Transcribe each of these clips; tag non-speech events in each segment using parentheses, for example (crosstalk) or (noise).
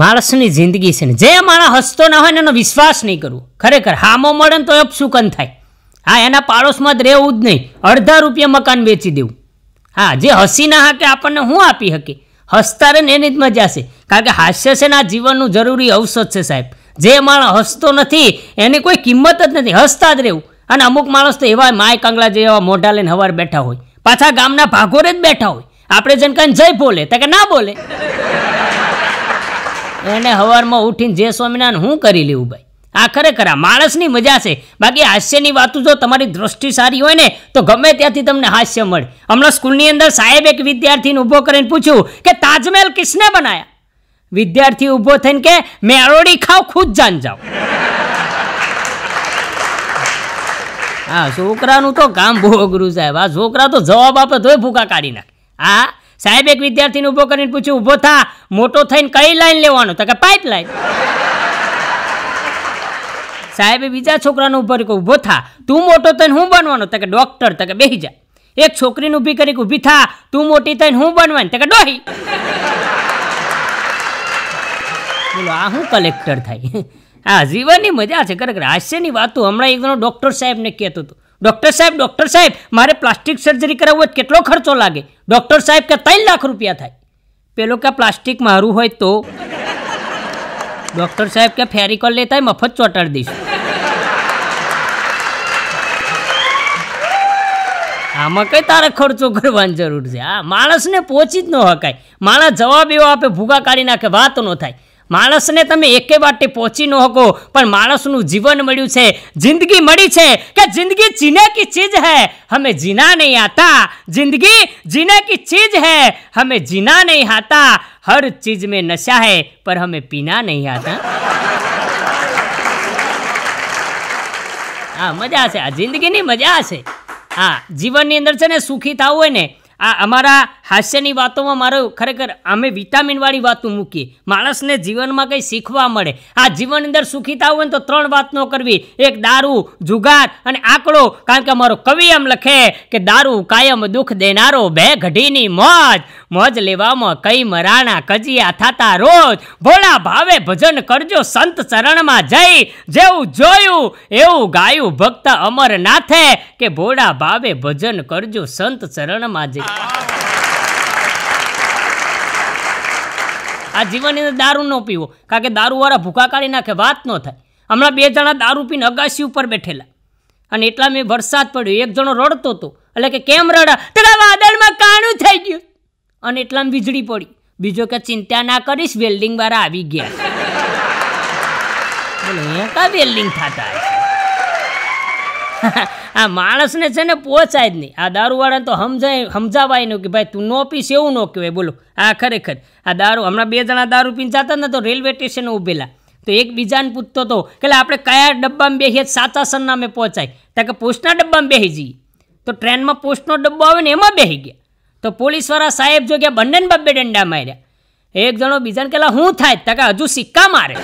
માણસની જિંદગી છે ને જે માણસ હસતો ના હોય ને એનો વિશ્વાસ નહીં કરવો ખરેખર હામો મળે ને તો અપશુકન થાય હા એના પાડોશમાં જ રહેવું જ નહીં અડધા રૂપિયા મકાન વેચી દેવું હા જે હસી ના હાકે આપણને હું આપી શકે હસતા રહે ને એની જ મજા છે કારણ કે હાસ્ય છે ને આ જીવનનું જરૂરી અવસર છે સાહેબ જે માણસ હસતો નથી એની કોઈ કિંમત જ નથી હસતા જ રહેવું અને અમુક માણસ તો એવા માય કાંગલા જેવા મોઢા લઈને હવાર બેઠા હોય પાછા ગામના ભાગોરે જ બેઠા હોય આપણે જેને કહીને જય બોલે તો કે ના બોલે એને હવારમાં ઉઠીને જે સ્વામિનારાયણ હું કરી લેવું ભાઈ આ ખરેખર આ માણસની મજા છે બાકી હાસ્યની વાતો જો તમારી દ્રષ્ટિ સારી હોય ને તો ગમે ત્યાંથી તમને હાસ્ય મળે હમણાં સ્કૂલની અંદર સાહેબ એક વિદ્યાર્થીને ઊભો કરીને પૂછ્યું કે તાજમહેલ કિસને બનાયા વિદ્યાર્થી ઊભો થઈને કે મેળોડી ખાવ ખુદ જાન જાઓ હા છોકરાનું તો કામ બહુ અઘરું સાહેબ આ છોકરા તો જવાબ આપે તોય ભૂકા કાઢી નાખે આ સાહેબ એક વિદ્યાર્થીને ઊભો કરીને પૂછ્યું ઊભો થા મોટો થઈને કઈ લાઈન લેવાનો તો કે પાઇપ લાઈન સાહેબે બીજા છોકરાને ઊભો કરી ઊભો થા તું મોટો થઈને હું બનવાનો તો કે ડૉક્ટર તો કે બેહી જા એક છોકરીને ઊભી કરી ઊભી થા તું મોટી થઈને હું બનવાની તો કે ડોહી બોલો આ હું કલેક્ટર થાય (laughs) આ જીવનની મજા છે ખરેખર હાસ્યની વાતો હમણાં એકનો ડોક્ટર સાહેબને કહેતો હતું ડૉક્ટર સાહેબ ડૉક્ટર સાહેબ મારે પ્લાસ્ટિક સર્જરી કરાવવું હોય કેટલો ખર્ચો લાગે ડૉક્ટર સાહેબ કે ત્રણ લાખ રૂપિયા થાય પેલો કે પ્લાસ્ટિક મારું હોય તો ડૉક્ટર સાહેબ કે ફેરિકોલ લેતા મફત ચોંટાડી દઈશું આમાં કંઈ તારે ખર્ચો કરવાની જરૂર છે આ માણસને પહોંચી જ ન હકાય માણસ જવાબ એવો આપે ભૂગા કાઢી નાખે વાત ન થાય માણસને તમે એકે વાટે પહોંચી ન શકો પણ માણસનું જીવન મળ્યું છે જિંદગી મળી છે કે જિંદગી જીને કી ચીજ હૈ હમે જીના નહીં આતા જિંદગી જીને કી ચીજ હૈ હમે જીના નહીં આતા હર ચીજ મેં નશા હૈ પર હમે પીના નહીં આતા હા મજા છે આ જિંદગીની મજા છે હા જીવનની અંદર છે ને સુખી થવું હોય ને આ અમારા હાસ્યની વાતોમાં મારો ખરેખર અમે વિટામિનવાળી વાતો મૂકીએ માણસને જીવનમાં કંઈ શીખવા મળે આ જીવન અંદર સુખીતા હોય ને તો ત્રણ વાત ન કરવી એક દારૂ જુગાર અને આંકડો કારણ કે અમારો કવિ એમ લખે કે દારૂ કાયમ દુઃખ દેનારો બે ઘડીની મોજ મોજ લેવામાં કઈ મરાણા કજિયા થતા રોજ ભોળા ભાવે ભજન કરજો સંત ચરણમાં જઈ જેવું જોયું એવું ગાયું ભક્ત અમરનાથે કે ભોળા ભાવે ભજન કરજો સંત ચરણમાં જઈ આ જીવનની અંદર દારૂ ન પીવો કારણ કે દારૂવાળા ભૂખા કાઢી નાખે વાત ન થાય હમણાં બે જણા દારૂ પીને અગાસી ઉપર બેઠેલા અને એટલા મેં વરસાદ પડ્યો એક જણો રડતો હતો એટલે કે કેમ રડા તારા વાદળમાં કાણું થઈ ગયું અને એટલામાં વીજળી પડી બીજો કે ચિંતા ના કરીશ વાળા આવી ગયા બોલો અહીંયા કા વેલ્ડિંગ થતા (laughs) આ માણસને છે ને પહોંચાય જ નહીં આ દારૂવાળાને તો સમજાય સમજાવાય નહીં કે ભાઈ તું નો પીશ એવું ન કહેવાય બોલો આ ખરેખર આ દારૂ હમણાં બે જણા દારૂ પીને જતા ને તો રેલવે સ્ટેશન ઊભેલા તો બીજાને પૂછતો હતો કે આપણે કયા ડબ્બામાં બેસીએ સાચા સરનામે પહોંચાય ત્યાં કે પોસ્ટના ડબ્બામાં બેસી જઈએ તો ટ્રેનમાં પોસ્ટનો ડબ્બો આવે ને એમાં બેસી ગયા તો પોલીસવાળા સાહેબ જો કે બંને બબ્બે ડંડા માર્યા એક જણો બીજાને કેલા હું થાય તકા હજુ સિક્કા મારે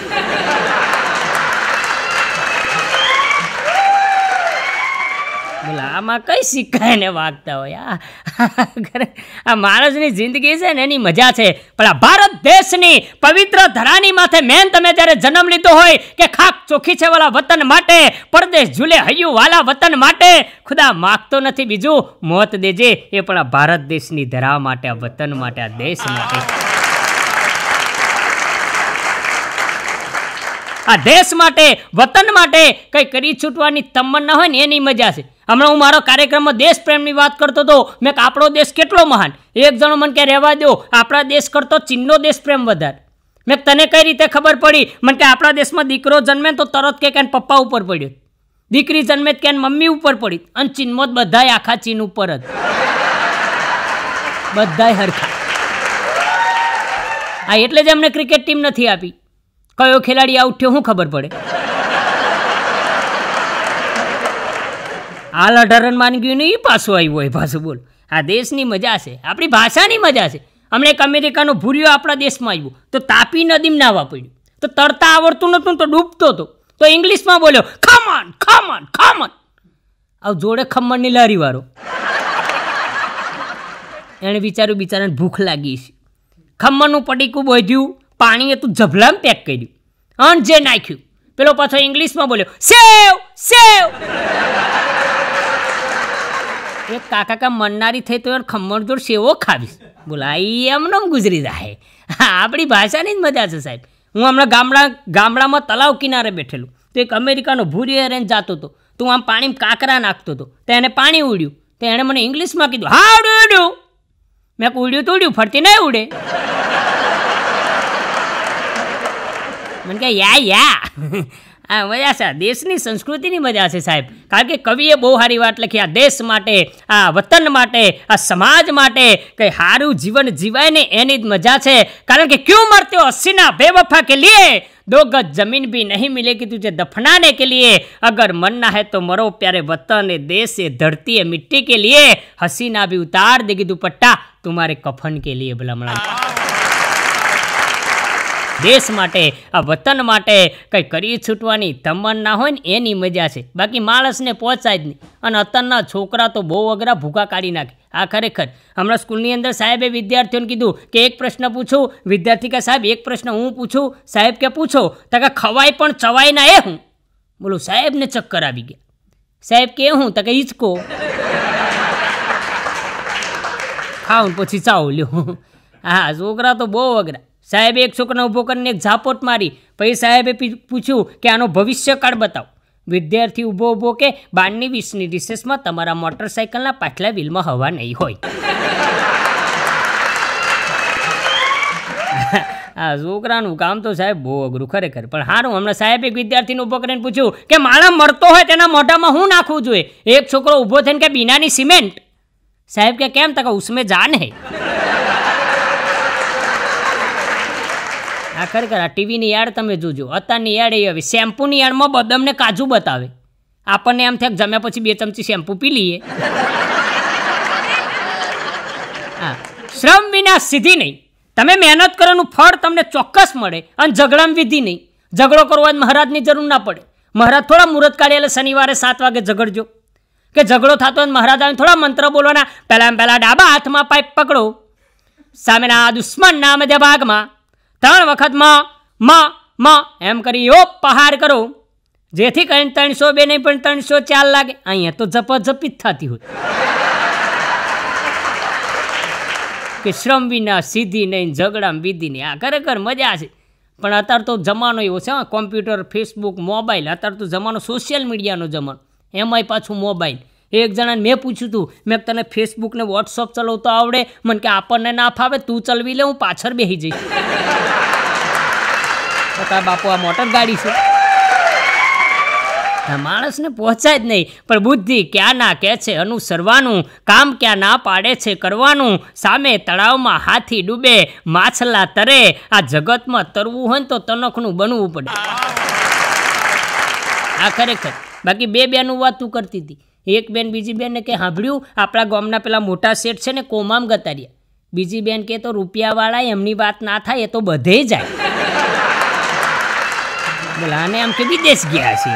બોલા આમાં કઈ સિક્કા એને વાગતા હોય આ માણસની જિંદગી છે ને એની મજા છે પણ આ ભારત દેશની પવિત્ર ધરાની માથે મેન તમે જ્યારે જન્મ લીધો હોય કે ખાક ચોખી છે વાલા વતન માટે પરદેશ ઝૂલે હૈયું વાલા વતન માટે ખુદા માગતો નથી બીજું મોત દેજે એ પણ આ ભારત દેશની ધરા માટે આ વતન માટે આ દેશ માટે આ દેશ માટે વતન માટે કંઈ કરી છૂટવાની તમન્ના હોય ને એની મજા છે હમણાં હું મારો કાર્યક્રમમાં દેશ પ્રેમની વાત કરતો હતો મેં આપણો દેશ કેટલો મહાન એક જણો મને કે રહેવા દો આપણા દેશ કરતો ચીનનો દેશ પ્રેમ વધારે મેં તને કઈ રીતે ખબર પડી મને કે આપણા દેશમાં દીકરો જન્મે તો તરત કે કેન પપ્પા ઉપર પડ્યો દીકરી જન્મે કેન મમ્મી ઉપર પડી અને ચીનમાં બધાય આખા ચીન ઉપર જ બધાય હરખા આ એટલે જ એમને ક્રિકેટ ટીમ નથી આપી કયો ખેલાડી આઉટ થયો શું ખબર પડે હાલ અઢાર રન માની ગયું ને એ પાછું આવ્યું હોય પાછું બોલ આ દેશની મજા છે આપણી ભાષાની મજા છે હમણાં એક અમેરિકાનો ભૂર્યો આપણા દેશમાં આવ્યું તો તાપી નદીમાં નાવા પડ્યું તો તરતા આવડતું નહોતું તો ડૂબતો હતો તો ઇંગ્લિશમાં બોલ્યો ખમન ખમન ખમન આવ જોડે ખમણની લારી વાળો એણે વિચાર્યું બિચારાને ભૂખ લાગી છે ખમણનું પડીકું બોધ્યું પાણી હતું જભલામ પેક કર્યું અણ જે નાખ્યું પેલો પાછો ઇંગ્લિશમાં બોલ્યો સેવ સેવ એ કાકા કા મનનારી થઈ તો ખમણ જોડ સેવો ખાવીશ બોલાઈ એમને ગુજરી જાય આપણી ભાષાની જ મજા છે સાહેબ હું હમણાં ગામડા ગામડામાં તલાવ કિનારે બેઠેલું તો એક અમેરિકાનો ભૂરી રેન્જ જતો હતો તું આમ પાણીમાં કાંકરા નાખતો હતો તો એને પાણી ઉડ્યું તો એણે મને ઇંગ્લિશમાં કીધું હા ઉડ્યું ઉડ્યું મેં ઉડ્યું તો ઉડ્યું ફરતી નહીં ઉડે મને કહે યા યા આ મજા છે દેશની સંસ્કૃતિની મજા છે સાહેબ કારણ કે કવિએ બહુ સારી વાત લખી આ દેશ માટે આ વતન માટે આ સમાજ માટે કે સારું જીવન જીવાય ને એની જ મજા છે કારણ કે ક્યું મરતે હો હસીના બેવફા કે લીએ જમીન ભી નહીં जमीन કે नहीं मिलेगी तुझे दफनाने के लिए अगर હૈ તો મરો પ્યારે વતન वतन દેશ देश है धरती है मिट्टी के लिए हसीना भी उतार देगी પટ્ટા તુમારે કફન કે लिए भला દેશ માટે આ વતન માટે કંઈ કરી છૂટવાની તમન્ના હોય ને એની મજા છે બાકી માણસને પહોંચાય જ નહીં અને અત્યારના છોકરા તો બહુ અઘરા ભૂખા કાઢી નાખે આ ખરેખર હમણાં સ્કૂલની અંદર સાહેબે વિદ્યાર્થીઓને કીધું કે એક પ્રશ્ન પૂછું વિદ્યાર્થી કે સાહેબ એક પ્રશ્ન હું પૂછું સાહેબ કે પૂછો તો કે ખવાય પણ ચવાય ના એ હું બોલું સાહેબને ચક્કર આવી ગયા સાહેબ કે હું તો કે હિંચકો ખાઉં પછી ચાવ લ્યો હા છોકરા તો બહુ અઘરા સાહેબે એક છોકરાને ઊભો કરીને એક ઝાપોટ મારી પછી સાહેબે પૂછ્યું કે આનો ભવિષ્યકાળ બતાવો વિદ્યાર્થી ઊભો ઊભો કે બારની વીસની રિસેસમાં તમારા મોટરસાઇકલના પાછલા વ્હીલમાં હવા નહીં હોય આ છોકરાનું કામ તો સાહેબ બહુ અઘરું ખરેખર પણ સારું હમણાં સાહેબ એક વિદ્યાર્થીને ઊભો કરીને પૂછ્યું કે માણસ મરતો હોય તેના મોઢામાં શું નાખવું જોઈએ એક છોકરો ઊભો થઈને કે બીનાની સિમેન્ટ સાહેબ કે કેમ તકે ઉસમે જાન હે આ ખરેખર આ ટીવીની યાડ તમે જોજો અત્યારની યાડ એ આવી શેમ્પૂની યાડમાં બદામ કાજુ બતાવે આપણને એમ થાય જમ્યા પછી બે ચમચી શેમ્પૂ પી લઈએ હા શ્રમ વિના સીધી નહીં તમે મહેનત કરોનું ફળ તમને ચોક્કસ મળે અને ઝઘડામાં વિધિ નહીં ઝઘડો કરવો હોય મહારાજની જરૂર ના પડે મહારાજ થોડા મુહૂર્ત કાઢે એટલે શનિવારે સાત વાગે ઝઘડજો કે ઝઘડો થતો હોય મહારાજ આવીને થોડા મંત્ર બોલવાના પહેલાં પહેલાં ડાબા હાથમાં પાઇપ પકડો સામેના દુશ્મન નામ ભાગમાં ત્રણ વખતમાં માં માં એમ કરી ઓ પહાર કરો જેથી કરીને ત્રણસો બે નહીં પણ ત્રણસો ચાર લાગે અહીંયા તો ઝપાઝપી જ થતી હોય કે શ્રમ વિના સીધી નહીં ઝઘડા વિધિ નહીં આ ખરેખર મજા છે પણ અત્યારે તો જમાનો એવો છે કોમ્પ્યુટર ફેસબુક મોબાઈલ અત્યારે તો જમાનો સોશિયલ મીડિયાનો જમાનો એમાંય પાછું મોબાઈલ એક જણાને મેં પૂછ્યું હતું મેં તને ફેસબુક ને વોટ્સઅપ ચલાવતો આવડે મને કે આપણને ના ફાવે તું ચલવી લે હું પાછળ બેસી જઈશ તારા બાપુ આ મોટર ગાડી છે માણસને પહોંચાય જ નહીં પણ બુદ્ધિ ક્યાં ના કહે છે અનુસરવાનું કામ ક્યાં ના પાડે છે કરવાનું સામે તળાવમાં હાથી ડૂબે માછલા તરે આ જગતમાં તરવું હોય તો તનખનું બનવું પડે આ ખરેખર બાકી બે બેનું વાતું કરતી હતી એક બેન બીજી બેનને કે સાંભળ્યું આપણા ગામના પેલા મોટા શેઠ છે ને કોમામ ગતાર્યા બીજી બેન કે તો રૂપિયાવાળા એમની વાત ના થાય એ તો બધે જાય બોલા આને આમ કે વિદેશ ગયા છે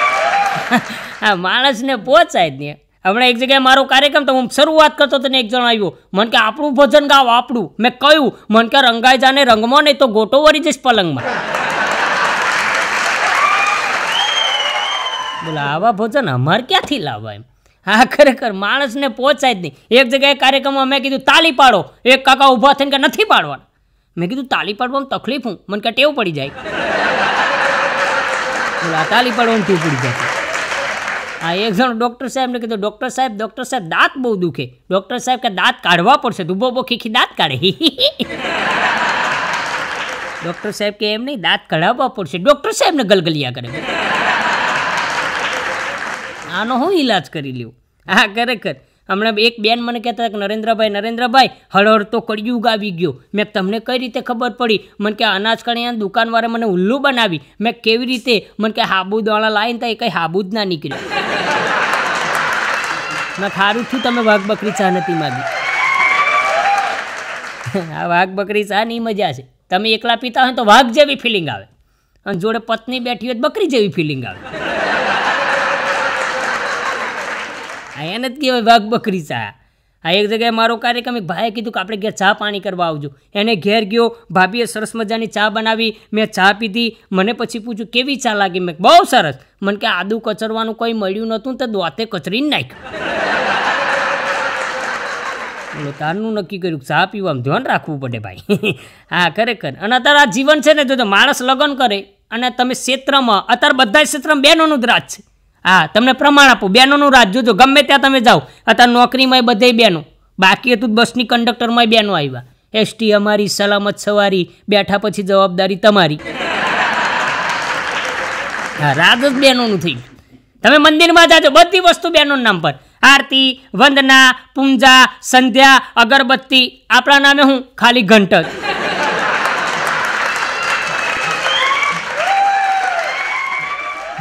(laughs) આ માણસને પહોંચાય જ નહીં હમણાં એક જગ્યાએ મારો કાર્યક્રમ તો હું શરૂઆત કરતો તને એક જણ આવ્યો મન કે આપણું ભજન ગાવ આપણું મેં કહ્યું મન કે રંગાઈ જાને રંગમાં નહીં તો ગોટો વરી જઈશ પલંગમાં બોલા આવા ભોજન અમારે ક્યાંથી લાવવા એમ હા ખરેખર માણસને પહોંચાય જ નહીં એક જગ્યાએ કાર્યક્રમમાં મેં કીધું તાલી પાડો એક કાકા ઊભા થઈને કે નથી પાડવાનું મેં કીધું તાલી પાડવાનું તકલીફ હું મને કે ટેવ પડી જાય બોલા તાલી પાડવાનું ટેવ પડી જાય હા એક જણ ડૉક્ટર સાહેબને કીધું ડૉક્ટર સાહેબ ડૉક્ટર સાહેબ દાંત બહુ દુખે ડૉક્ટર સાહેબ કે દાંત કાઢવા પડશે તું બહુ ખીખી દાંત કાઢે ડૉક્ટર સાહેબ કે એમ નહીં દાંત કઢાવવા પડશે ડૉક્ટર સાહેબને ગલગલિયા કરે આનો હું ઈલાજ કરી લેવું હા ખરેખર હમણાં એક બેન મને કહેતા કે નરેન્દ્રભાઈ નરેન્દ્રભાઈ હળહળ તો કળિયુગ આવી ગયો મેં તમને કઈ રીતે ખબર પડી મને કે અનાજ કણિયા દુકાનવાળે મને ઉલ્લું બનાવી મેં કેવી રીતે મને કે હાબુદવાળા લાવીને તો એ કંઈ હાબુ જ ના નીકળ્યું મેં ખારું છું તમે વાઘ બકરી ચા નથી માગી આ વાઘ બકરી ચા ની મજા છે તમે એકલા પીતા હોય તો વાઘ જેવી ફિલિંગ આવે અને જોડે પત્ની બેઠી હોય તો બકરી જેવી ફિલિંગ આવે હા એને જ કહેવાય વાઘ બકરી ચા આ એક જગ્યાએ મારો કાર્યક્રમ ભાઈએ કીધું કે આપણે ઘેર ચા પાણી કરવા આવજો એને ઘેર ગયો ભાભીએ સરસ મજાની ચા બનાવી મેં ચા પીધી મને પછી પૂછ્યું કેવી ચા લાગી મેં બહુ સરસ મને કે આદુ કચરવાનું કોઈ મળ્યું નહોતું તો દોતે કચરીને નાખ્યું બોલો તારનું નક્કી કર્યું ચા પીવામાં ધ્યાન રાખવું પડે ભાઈ (laughs) હા ખરેખર અને અત્યારે આ જીવન છે ને જો માણસ લગ્ન કરે અને તમે ક્ષેત્રમાં અત્યારે બધા ક્ષેત્રમાં બેનોનું જ રાજ છે હા તમને પ્રમાણ આપું બહેનોનું રાજ જોજો ગમે ત્યાં તમે જાઓ અત્યારે નોકરીમાંય બધે બહેનો બાકી હતું બસની કંડક્ટરમાં બહેનો આવ્યા એસટી અમારી સલામત સવારી બેઠા પછી જવાબદારી તમારી હા રાજ જ બહેનોનું થઈ તમે મંદિરમાં જાજો બધી વસ્તુ બહેનોના નામ પર આરતી વંદના પૂંજા સંધ્યા અગરબત્તી આપણા નામે હું ખાલી ઘંટક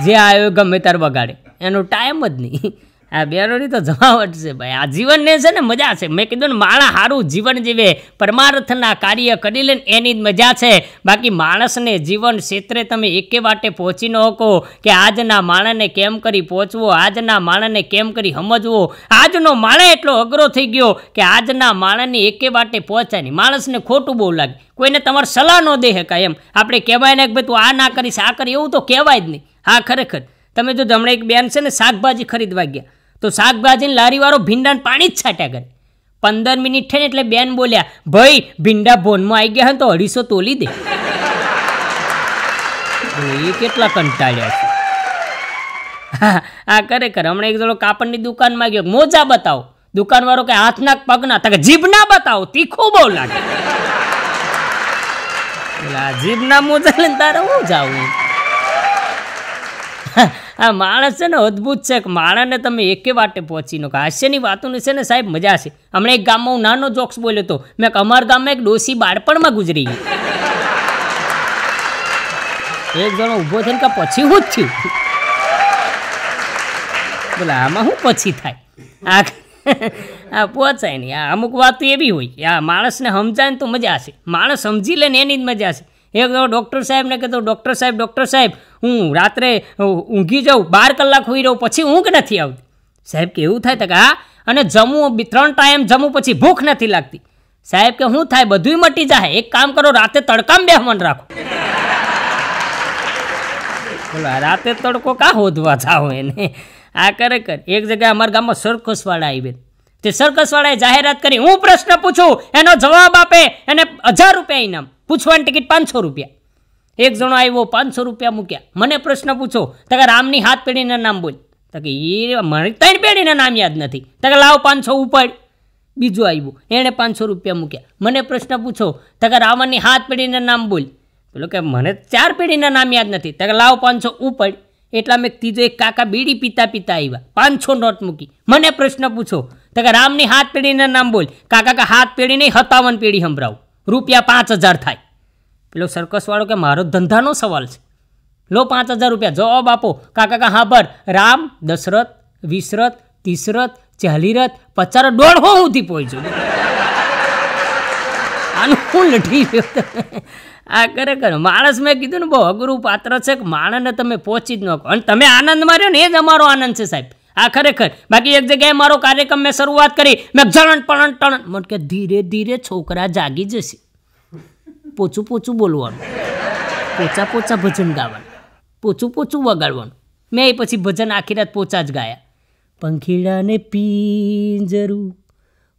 જે આવ્યો ગમે ત્યારે બગાડે એનો ટાઈમ જ નહીં આ બેરોની તો જમાવટ છે ભાઈ આ જીવનને છે ને મજા છે મેં કીધું ને માણસ સારું જીવન જીવે પરમાર્થના કાર્ય કરી લે એની જ મજા છે બાકી માણસને જીવન ક્ષેત્રે તમે એકે વાટે પહોંચી ન શકો કે આજના માણસને કેમ કરી પહોંચવો આજના માણસને કેમ કરી સમજવો આજનો માણે એટલો અઘરો થઈ ગયો કે આજના માણસની એકે વાટે પહોંચાય નહીં માણસને ખોટું બહુ લાગે કોઈને તમારે સલાહ ન દે શકાય એમ આપણે કહેવાય ને કે ભાઈ તું આ ના કરીશ આ કરી એવું તો કહેવાય જ નહીં હા ખરેખર તમે જો હમણાં એક બેન છે ને શાકભાજી ખરીદવા ગયા તો શાકભાજીને લારીવાળો ભીંડાને પાણી જ છાટ્યા કરે પંદર મિનિટ થઈને એટલે બેન બોલ્યા ભાઈ ભીંડા ભોનમાં આવી ગયા હોય તો અઢીસો તોલી દે એ કેટલા કંટાળ્યા છે હા ખરેખર હમણાં એક જણો કાપડની દુકાનમાં ગયો મોજા બતાવો દુકાનવાળો કે હાથના પગના તકે ના બતાવો તીખું બહુ લાગે જીભના મોજા લઈને તારે હું જાવું આ માણસ છે ને અદ્ભુત છે કે માણસને તમે એકે વાટે પહોંચી નો હાસ્યની વાતોની છે ને સાહેબ મજા છે હમણાં એક ગામમાં હું નાનો જોક્સ બોલ્યો હતો મેં અમારા ગામમાં એક ડોસી બાળપણમાં ગુજરી ગઈ એક જણો ઊભો થઈને કે પછી હું જ છું બોલે આમાં શું પછી થાય આ આ પહોંચાય નહીં આ અમુક વાતો એવી હોય આ માણસને સમજાય ને તો મજા છે માણસ સમજી લે ને એની જ મજા છે એક ડૉક્ટર સાહેબને કહેતો ડૉક્ટર સાહેબ ડૉક્ટર સાહેબ હું રાત્રે ઊંઘી જાઉં બાર કલાક હોઈ રહું પછી ઊંઘ નથી આવતી સાહેબ કે એવું થાય તો કે હા અને જમવું બી ત્રણ ટાઈમ જમવું પછી ભૂખ નથી લાગતી સાહેબ કે શું થાય બધું મટી જાય એક કામ કરો રાતે તડકામ બેહમન રાખો બોલા રાતે તડકો કાં હોધવા જાઓ એને આ કરે કર એક જગ્યાએ અમારા ગામમાં સરકસવાળા આવી તે સરકસવાળાએ જાહેરાત કરી હું પ્રશ્ન પૂછું એનો જવાબ આપે એને હજાર રૂપિયા ઇનામ પૂછવાની ટિકિટ પાંચસો રૂપિયા એક જણો આવ્યો પાંચસો રૂપિયા મૂક્યા મને પ્રશ્ન પૂછો તો કે રામની હાથ પેઢીના નામ બોલ તો કે એ મને ત્રણ પેઢીના નામ યાદ નથી તો કે લાવ પાંચસો ઉપાડ બીજો આવ્યો એણે પાંચસો રૂપિયા મૂક્યા મને પ્રશ્ન પૂછો તો કે રાવણની હાથ પેઢીના નામ બોલ પેલો કે મને ચાર પેઢીના નામ યાદ નથી તો કે લાવ પાંચસો ઉપાડ એટલા મેં ત્રીજો એક કાકા બીડી પીતા પીતા આવ્યા પાંચસો નોટ મૂકી મને પ્રશ્ન પૂછો તો કે રામની હાથ પેઢીના નામ બોલ કાકા કે હાથ પેઢી નહીં હતાવન પેઢી સંભળાવું રૂપિયા પાંચ હજાર થાય પેલો સર્કસવાળો કે મારો ધંધાનો સવાલ છે લો પાંચ હજાર રૂપિયા જવાબ આપો કાકા કા હા ભર રામ દશરથ વિશરથ તીસરથ ચાલીરથ પચાર દોઢ હો સુધી પહોંચ્યો આનું હું લઠી આ ખરેખર માણસ મેં કીધું ને બહુ અઘરું પાત્ર છે કે માણસને તમે પહોંચી જ ન કહો અને તમે આનંદ માર્યો ને એ જ અમારો આનંદ છે સાહેબ આ ખરેખર બાકી એક જગ્યાએ મારો કાર્યક્રમ મેં શરૂઆત કરી મેં જણણ પણણ ટણણ મને કે ધીરે ધીરે છોકરા જાગી જશે પોચું પોચું બોલવાનું પોચા પોચા ભજન ગાવાનું પોચું પોચું વગાડવાનું મેં એ પછી ભજન આખી રાત પોચા જ ગાયા પંખીડાને પીંજરું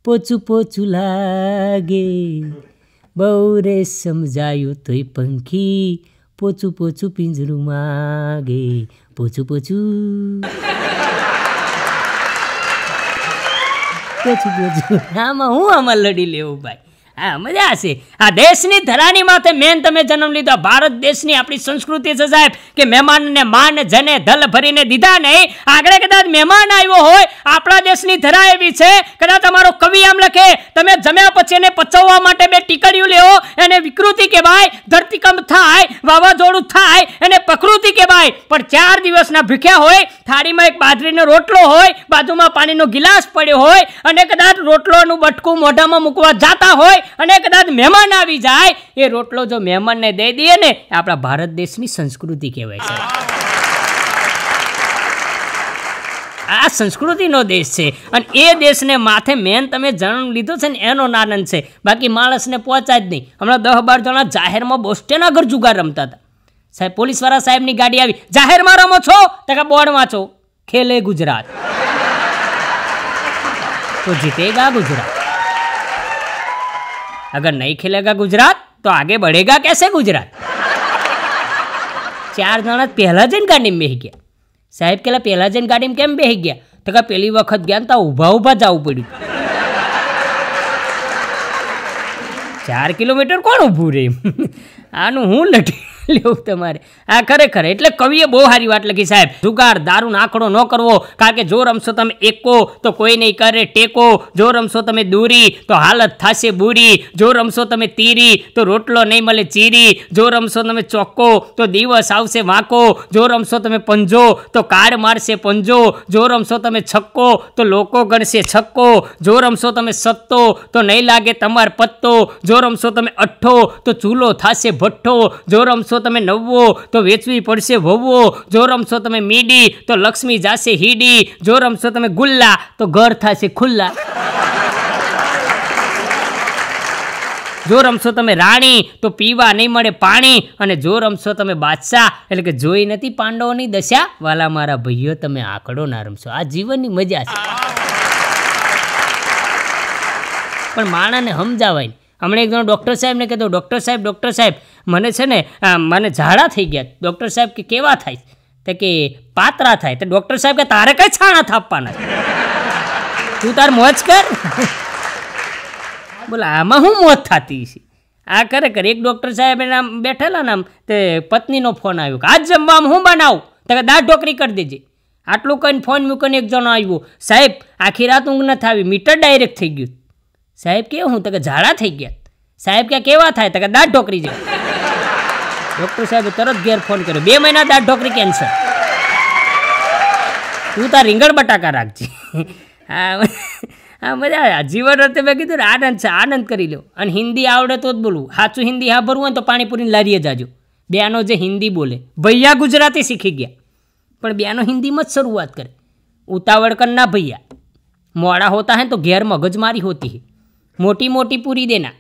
પોચું પોચું લાગે બહુ રે સમજાયું તોય પંખી પોચું પોચું પિંજરું માગે પોચું પોચું પોચું પોચું આમાં હું આમાં લડી લેવું ભાઈ હા મજા છે આ દેશની ધરાની માથે મેન તમે જન્મ લીધો ભારત દેશની આપણી સંસ્કૃતિ છે સાહેબ કે મહેમાનને માન જને ધલ ભરીને દીધા નહીં આગળ કદાચ મહેમાન આવ્યો હોય આપણા દેશની ધરા એવી છે કદાચ તમારો કવિ આમ લખે તમે જમ્યા પછી એને પચવવા માટે બે ટીકડીયું લેવો એને વિકૃતિ કહેવાય ધરતીકંપ થાય વાવાઝોડું થાય એને પ્રકૃતિ કહેવાય પણ ચાર દિવસના ભૂખ્યા હોય થાળીમાં એક બાજરીનો રોટલો હોય બાજુમાં પાણીનો ગિલાસ પડ્યો હોય અને કદાચ રોટલોનું બટકું મોઢામાં મૂકવા જાતા હોય હોય અને કદાચ મહેમાન આવી જાય એ રોટલો જો મહેમાનને દઈ દઈએ ને આપણા ભારત દેશની સંસ્કૃતિ કહેવાય છે આ સંસ્કૃતિનો દેશ છે અને એ દેશને માથે મેન તમે જન્મ લીધો છે ને એનો આનંદ છે બાકી માણસને પહોંચાય જ નહીં હમણાં દસ બાર જણા જાહેરમાં બોસ્ટેના ઘર જુગાર રમતા હતા સાહેબ પોલીસવાળા સાહેબની ગાડી આવી જાહેરમાં રમો છો તો બોર્ડ છો ખેલે ગુજરાત તો જીતેગા ગુજરાત अगर नहीं खेलेगा गुजरात तो आगे बढ़ेगा कैसे गुजरात ચાર જણા પહેલા જઈને ગાડીમાં બેસી ગયા સાહેબ કેલા પહેલા જઈને ગાડીમાં કેમ બેહી ગયા તો કે પહેલી વખત ગયા તો ઊભા ઊભા જવું પડ્યું ચાર કિલોમીટર કોણ ઊભું રહે આનું હું નથી લેવું તમારે આ ખરેખર એટલે કવિએ બહુ સારી વાત લખી સાહેબ જુગાર દારૂનો આંકડો ન કરવો કારણ કે જો રમશો તમે એકો તો કોઈ નહીં કરે ટેકો જો રમશો તમે દૂરી તો હાલત થશે બુરી જો રમશો તમે તીરી તો રોટલો નહીં મળે ચીરી જો રમશો તમે ચોક્કો તો દિવસ આવશે વાંકો જો રમશો તમે પંજો તો કાળ મારશે પંજો જો રમશો તમે છક્કો તો લોકો ગણશે છક્કો જો રમશો તમે સત્તો તો નહીં લાગે તમાર પત્તો જો રમશો તમે અઠ્ઠો તો ચૂલો થશે ભઠ્ઠો જો રમશો તમે નવવો તો વેચવી પડશે વવવો જો રમશો તમે મીડી તો લક્ષ્મી જાશે હીડી જો રમશો તમે ગુલ્લા તો ઘર થશે ખુલ્લા જો રમશો તમે રાણી તો પીવા નહીં મળે પાણી અને જો રમશો તમે બાદશાહ એટલે કે જોઈ નથી પાંડવોની દશા વાલા મારા ભાઈઓ તમે આંકડો ના રમશો આ જીવનની મજા છે પણ માણાને સમજાવાય હમણાં એક જણો ડૉક્ટર સાહેબને કહેતો ડૉક્ટર સાહેબ ડૉક્ટર સાહેબ મને છે ને મને ઝાડા થઈ ગયા ડૉક્ટર સાહેબ કે કેવા થાય તે કે પાતરા થાય તો ડૉક્ટર સાહેબ કે તારે કઈ છાણા થાપવાના તું તાર મોજ કર બોલા આમાં હું મોજ થતી છે આ ખરેખર એક ડૉક્ટર સાહેબ એના બેઠેલા ને આમ તે પત્નીનો ફોન આવ્યો કે આજ જમવા હું બનાવું તો દાળ ઢોકરી કરી દેજે આટલું કહીને ફોન મૂકીને એક જણો આવ્યો સાહેબ આખી રાત ઊંઘ નથી આવી મીટર ડાયરેક્ટ થઈ ગયું સાહેબ કેવું હું તો કે ઝાડા થઈ ગયા સાહેબ કે કેવા થાય તો કે દાંત ઢોકરી જાય ડૉક્ટર સાહેબે તરત ઘેર ફોન કર્યો બે મહિના દાંત ઢોકરી કેન્સર તું તાર રીંગણ બટાકા રાખજે હા હા મજા જીવન અર્થે મેં કીધું ને આનંદ છે આનંદ કરી લો અને હિન્દી આવડે તો જ બોલવું સાચું હિન્દી હા ભરવું હોય તો પાણીપુરીની લારીએ જાજો બેનો જે હિન્દી બોલે ભૈયા ગુજરાતી શીખી ગયા પણ બેનો હિન્દીમાં જ શરૂઆત કરે ઉતાવળકરના ભૈયા મોડા હોતા હે તો ઘેર મગજમારી હોતી મોટી મોટી પૂરી દેના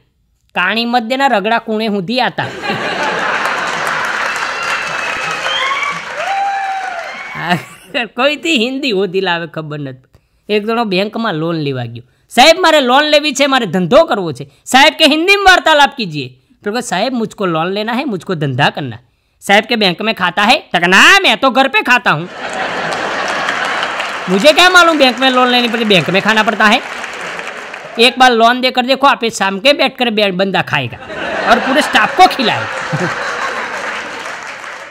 કાણી મધ્યના રગડા કુણે સુધી હતા કોઈથી હિન્દી હોતી લાવે ખબર નથી એક જણો બેંકમાં લોન લેવા ગયો સાહેબ મારે લોन લેવી છે મારે ધંધો કરવો છે સાહેબ કે હિન્દી में वार्तालाप कीजिए तो कहा साहब मुझको लोन लेना है मुझको धंधा करना है साहब के बैंक में खाता है तक ना मैं तो घर पे खाता हूँ मुझे क्या मालूम बैंक में लोन लेने पर बैंक में खाना पड़ता है एक बार लॉन देकर देखो आप इस शाम के बैठ कर बंदा खाएगा और पूरे स्टाफ को खिलाएगा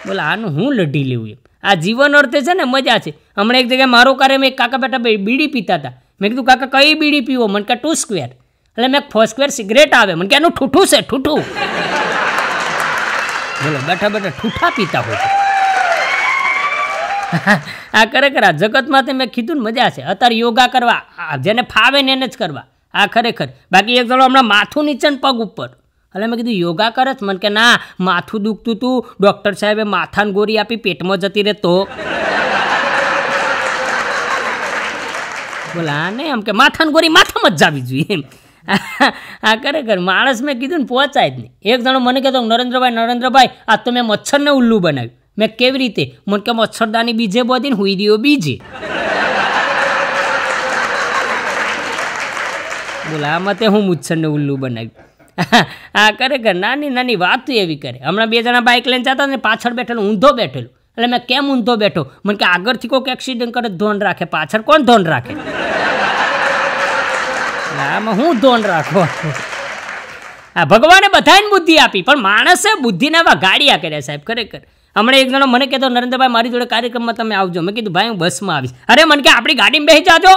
બોલા આનું હું લઢી લેવું એમ આ જીવન અર્થે છે ને મજા છે હમણાં એક જગ્યાએ મારો કાર્ય એક કાકા બેટા બીડી પીતા હતા મેં કીધું કાકા કઈ બીડી પીવો મને કે ટુ સ્ક્વેર એટલે મેં ફોર સ્ક્વેર સિગરેટ આવે મને કે એનું ઠૂઠું છે ઠૂઠું (laughs) બોલો બેઠા બેઠા ઠૂઠા પીતા હોય (laughs) આ ખરેખર આ જગતમાં તે મેં કીધું ને મજા છે અત્યારે યોગા કરવા જેને ફાવે ને એને જ કરવા આ ખરેખર બાકી એક જણો હમણાં માથું નીચે ને પગ ઉપર એટલે મેં કીધું યોગા કરે મને કે ના માથું દુખતું તું ડૉક્ટર સાહેબે માથાને ગોરી આપી પેટમાં જતી રહે તો બોલા ને એમ કે માથાને ગોરી માથામાં જ જાવી જોઈએ એમ આ ખરેખર માણસ મેં કીધું ને પહોંચાય જ નહીં એક જણો મને કહેતો નરેન્દ્રભાઈ નરેન્દ્રભાઈ આ તો મેં મચ્છરને ઉલ્લું બનાવ્યું મેં કેવી રીતે મને કે મચ્છરદાની બીજે બોધીને હુઈ દીઓ બીજે બોલો આમાં તે હું મુચ્છરને ઉલ્લુ બનાવ્યું (laughs) હા ખરેખર નાની નાની વાતો એવી કરે હમણાં બે જણા બાઇક લઈને જતા ને પાછળ બેઠેલો ઊંધો બેઠેલું એટલે મેં કેમ ઊંધો બેઠો મને કે આગળથી કોઈક એક્સિડન્ટ કરે ધોન રાખે પાછળ કોણ ધોન રાખે (laughs) આમાં હું ધોન રાખો આ ભગવાને બધાને બુદ્ધિ આપી પણ માણસે બુદ્ધિને આવા ગાડિયા કર્યા સાહેબ ખરેખર હમણાં એક જણો મને કહેતો નરેન્દ્રભાઈ મારી જોડે કાર્યક્રમમાં તમે આવજો મેં કીધું ભાઈ હું બસમાં આવીશ અરે મને કે આપણી ગાડીમાં બેસી જાજો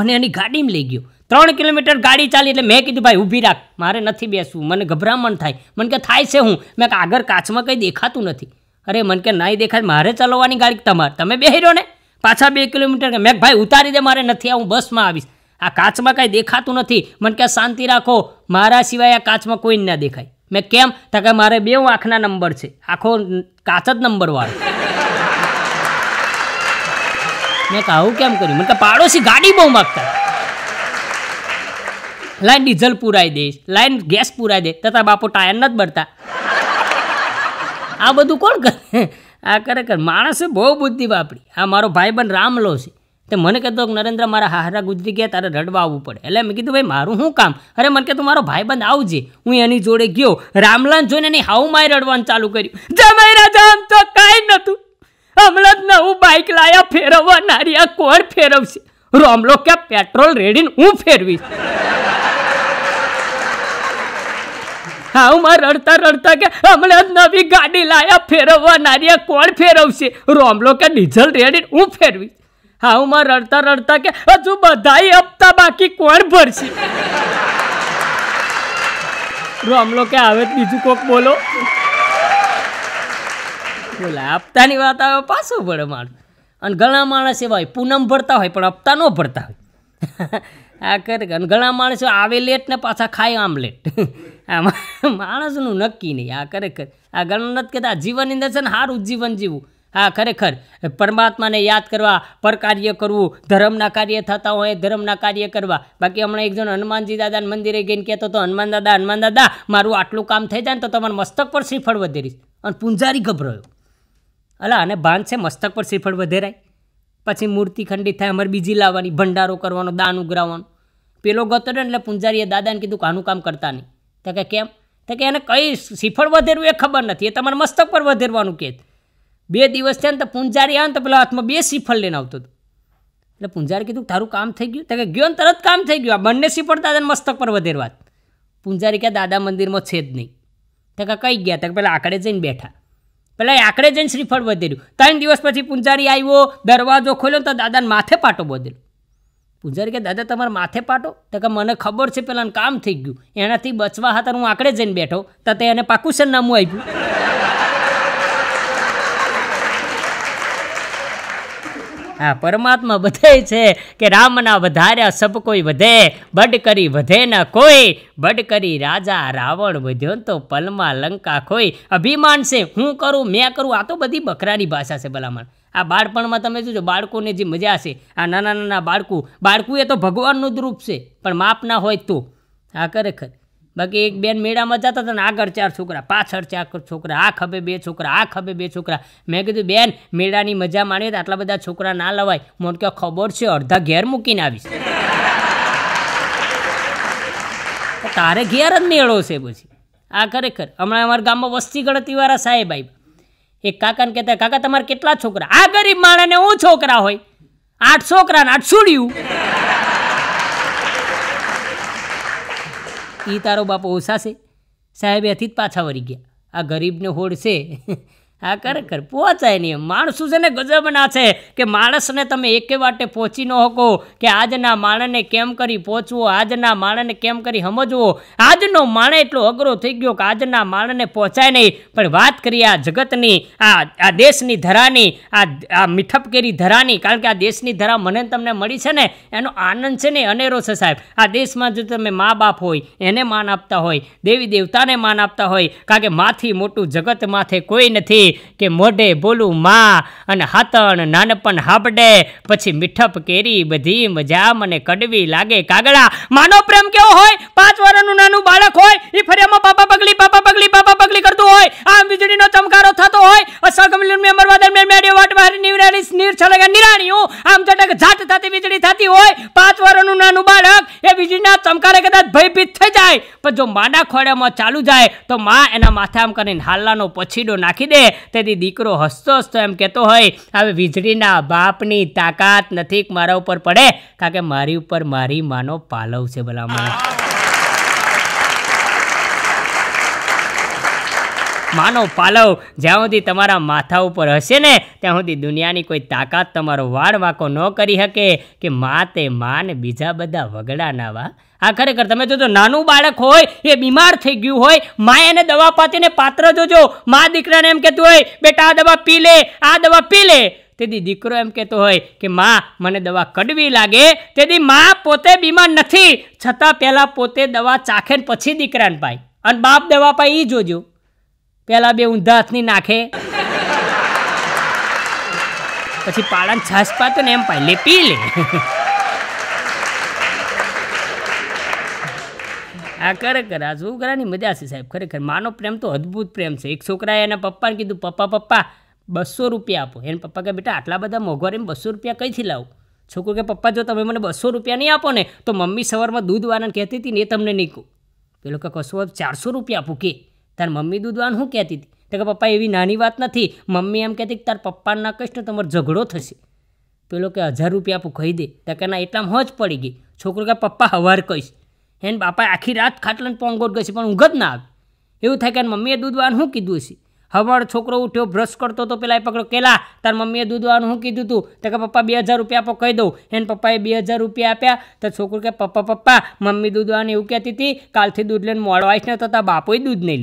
મને એની ગાડીમાં લઈ ગયો ત્રણ કિલોમીટર ગાડી ચાલી એટલે મેં કીધું ભાઈ ઊભી રાખ મારે નથી બેસવું મને ગભરામણ થાય મને કે થાય છે હું મેં આગળ કાચમાં કંઈ દેખાતું નથી અરે મને કે નહીં દેખાય મારે ચલાવવાની ગાડી તમારે તમે બેહી ને પાછા બે કિલોમીટર મેં ભાઈ ઉતારી દે મારે નથી હું બસમાં આવીશ આ કાચમાં કાંઈ દેખાતું નથી મને કે શાંતિ રાખો મારા સિવાય આ કાચમાં કોઈ ના દેખાય મેં કેમ તો કે મારે બે આંખના નંબર છે આખો કાચ જ નંબરવાળો મેં કહું કેમ કર્યું મને કે પાડોશી ગાડી બહુ માગતા લાઈન ડીઝલ પુરાઈ દઈશ લાઈન ગેસ પુરાઈ દે તથા બાપો ટાયર નથી બળતા આ બધું કોણ કરે આ ખરેખર માણસે બહુ બુદ્ધિ વાપરી આ મારો ભાઈ ભાઈબંધ રામલો છે તે મને કહેતો કે નરેન્દ્ર મારા હારા ગુજરી ગયા તારે રડવા આવવું પડે એટલે મેં કીધું ભાઈ મારું શું કામ અરે મને કહેતો મારો ભાઈ બંધ આવજે હું એની જોડે ગયો રામલાન જોઈને એની હાવમાં રડવાનું ચાલુ કર્યું જમાઈ જામ તો કાંઈ નહોતું હમણાં જ નવું બાઇક લાયા ફેરવવા નારી આ કોણ ફેરવશે રોમલો કે પેટ્રોલ રેડીને હું ફેરવીશ હાઉમાં રડતા રડતા કે હમણાં નવી ગાડી લાયા ફેરવવાનારી કોણ ફેરવશે રોમલો કે ડીઝલ રેડીને હું ફેરવીશ હાઉમાં રડતા રડતા કે હજુ બધાય હપ્તા બાકી કોણ ભરશે રોમલો કે આવે બીજું કોક બોલો બોલા હપ્તાની વાત આવે પાછો પડે મારું અને ઘણા માણસ એવા હોય પૂનમ ભરતા હોય પણ હપ્તા ન ભરતા હોય (laughs) આ કરે અને ઘણા માણસો આવે લેટ ને પાછા ખાય આમ લેટ (laughs) આ માણસનું નક્કી નહીં આ ખરેખર આ ઘણા નથી કહેતા જીવનની અંદર છે ને સારું જીવન જીવવું હા ખરેખર પરમાત્માને યાદ કરવા પર કાર્ય કરવું ધર્મના કાર્ય થતા હોય ધર્મના કાર્ય કરવા બાકી હમણાં એક જણ હનુમાનજી દાદાને મંદિરે ગઈને કહેતો હતો હનુમાન દાદા હનુમાન દાદા મારું આટલું કામ થઈ જાય ને તો તમારું મસ્તક પર શ્રીફળ વધેરીશ અને પૂંજારી ગભરાયો અલા અને ભાન છે મસ્તક પર શ્રીફળ વધેરાય પછી મૂર્તિ ખંડિત થાય અમારે બીજી લાવવાની ભંડારો કરવાનો દાન ઉઘરાવવાનો પેલો ગતો ને એટલે પૂંજારીએ દાદાને કીધું કાનું કામ કરતા નહીં તો કે કેમ તો કે એને કઈ શ્રીફળ વધેરવું એ ખબર નથી એ તમારે મસ્તક પર વધેરવાનું કે બે દિવસ થયા ને તો પૂંજારી આવે ને તો પેલા હાથમાં બે શ્રીફળ લઈને આવતો હતો એટલે પૂંજારી કીધું તારું કામ થઈ ગયું તો કે ગયો ને તરત કામ થઈ ગયું આ બંને શ્રીફળ દાદાને મસ્તક પર વધેરવાત પૂંજારી કે દાદા મંદિરમાં છે જ નહીં તો કે કઈ ગયા તો પેલા આકડે જઈને બેઠા પેલા આકડે જઈને શ્રીફળ વધેલું ત્રણ દિવસ પછી પૂંજારી આવ્યો દરવાજો ખોલ્યો તો દાદાને માથે પાટો બદલ્યો પૂંજારી કે દાદા તમારે માથે પાટો તો કે મને ખબર છે પેલાને કામ થઈ ગયું એનાથી બચવા હતા હું આકડે જઈને બેઠો તો તે એને પાકું નામું આવ્યું હા પરમાત્મા બધે છે કે રામના વધાર્યા સબ કોઈ વધે બડ કરી વધે ન કોઈ બડ કરી રાજા રાવણ વધ્યો તો પલમાં લંકા કોઈ અભિમાન છે હું કરું મેં કરું આ તો બધી બકરાની ભાષા છે ભલામણ આ બાળપણમાં તમે જોજો બાળકોને જે મજા છે આ નાના નાના બાળકું બાળકું એ તો ભગવાનનું જ રૂપ છે પણ માપ ના હોય તો આ ખરેખર બાકી એક બેન મેળામાં જતા હતા ને આગળ ચાર છોકરા પાછળ ચાર છોકરા આ ખભે બે છોકરા આ ખભે બે છોકરા મેં કીધું બેન મેળાની મજા માણીએ તો આટલા બધા છોકરા ના લવાય મને કહો ખબર છે અડધા ઘેર મૂકીને આવીશ તારે ઘેર જ મેળો છે પછી આ ખરેખર હમણાં અમારા ગામમાં વસ્તી ગણતીવાળા સાહેબ આવ્યા એક કાકાને કહેતા કાકા તમારે કેટલા છોકરા આ ગરીબ માણસને હું છોકરા હોય આઠ છોકરાને આઠ છોડ્યું એ તારો બાપ ઓછાશે સાહેબ એથી જ પાછા વળી ગયા આ ગરીબને હોડ છે હા ખરેખર પહોંચાય નહીં માણસો છે ને ગજબના છે કે માણસને તમે એકે વાટે પહોંચી ન શકો કે આજના માણસને કેમ કરી પહોંચવો આજના માણસને કેમ કરી સમજવો આજનો માણસ એટલો અઘરો થઈ ગયો કે આજના માણસને પહોંચાય નહીં પણ વાત કરીએ આ જગતની આ આ દેશની ધરાની આ આ મીઠપકેરી ધરાની કારણ કે આ દેશની ધરા મને તમને મળી છે ને એનો આનંદ છે ને અનેરો છે સાહેબ આ દેશમાં જો તમે મા બાપ હોય એને માન આપતા હોય દેવી દેવતાને માન આપતા હોય કારણ કે માથી મોટું જગત માથે કોઈ નથી કે મોઢે બોલું માં અને હાતણ નાનપણ હાબડે પછી મીઠપ કેરી બધી મજા મને કડવી લાગે કાગડા માનો પ્રેમ કેવો હોય પાંચ વર્ષનું નાનું બાળક હોય એ ફરિયામાં પાપા પગલી પાપા પગલી પાપા પગલી કરતું હોય આમ વીજળીનો ચમકારો થતો હોય અસગમલીન મે મરવાદન મે વાટ બહાર નિવરાણી નીર છલગે નિરાણીયું આમ ચટક ઝાટ થતી વીજળી થતી હોય પાંચ વર્ષનું નાનું બાળક એ વીજળીના ચમકારે કદાચ ભયભીત થઈ જાય પણ જો માડા ખોડામાં ચાલુ જાય તો માં એના માથે આમ કરીને હાલવાનો પછીડો નાખી દે તેથી દીકરો હસતો હસતો એમ કહેતો હોય હવે વીજળીના બાપની તાકાત નથી મારા ઉપર પડે કારણ કે મારી ઉપર મારી માનો પાલવ છે ભલામણ માનો પાલવ જ્યાં સુધી તમારા માથા ઉપર હશે ને ત્યાં સુધી દુનિયાની કોઈ તાકાત તમારો વાળ વાંકો ન કરી શકે કે મા તે માને બીજા બધા વગડા ના વા આ ખરેખર તમે જોજો નાનું બાળક હોય એ બીમાર થઈ ગયું હોય મા એને દવા પાતીને પાત્ર જોજો મા દીકરાને એમ કહેતું હોય બેટા આ દવા પી લે આ દવા પી લે તેથી દીકરો એમ કહેતો હોય કે માં મને દવા કડવી લાગે તેથી માં પોતે બીમાર નથી છતાં પહેલાં પોતે દવા ચાખે પછી દીકરાને પાય અને બાપ દવા પાય એ જોજો પહેલાં બે ઊંધા હાથની નાખે પછી પાળાને છાસ પાતો ને એમ પહેલે પી લે આ ખરેખર આ છોકરાની મજા છે સાહેબ ખરેખર માનો પ્રેમ તો અદ્ભુત પ્રેમ છે એક છોકરાએ એના પપ્પાને કીધું પપ્પા પપ્પા બસો રૂપિયા આપો એને પપ્પા કે બેટા આટલા બધા મોંઘવારી બસો રૂપિયા કઈથી લાવું છોકરો કે પપ્પા જો તમે મને બસો રૂપિયા નહીં આપો ને તો મમ્મી સવારમાં દૂધ દૂધવાળાને કહેતી હતી ને એ તમને નહીં કહું પેલો કે કશો ચારસો રૂપિયા આપું કે તાર મમ્મી દૂધવાનું શું કહેતી હતી તો કે પપ્પા એવી નાની વાત નથી મમ્મી એમ કહેતી કે તાર પપ્પાને ના કહીશ ને તમારો ઝઘડો થશે પેલો કે હજાર રૂપિયા આપું ખાઈ દે તો કે ના એટલામાં હોજ પડી ગઈ છોકરો કે પપ્પા હવાર કહીશ એને બાપાએ આખી રાત ખાટલાને પોંગોટ ગઈ છે પણ ઊંઘ જ ના આવે એવું થાય કે મમ્મીએ દૂધવાન શું કીધું હશે હમણ છોકરો ઉઠ્યો બ્રશ કરતો હતો પેલા એ પકડો કેલા તાર મમ્મીએ દૂધવાનું શું કીધું તું તો કે પપ્પા બે હજાર રૂપિયા આપો કહી દઉં એને પપ્પાએ બે હજાર રૂપિયા આપ્યા તો છોકરું કે પપ્પા પપ્પા મમ્મી દૂધવાની એવું કહેતી હતી કાલથી દૂધ લઈને મોડો આવીશ ને તો તાર બાપોય દૂધ નહીં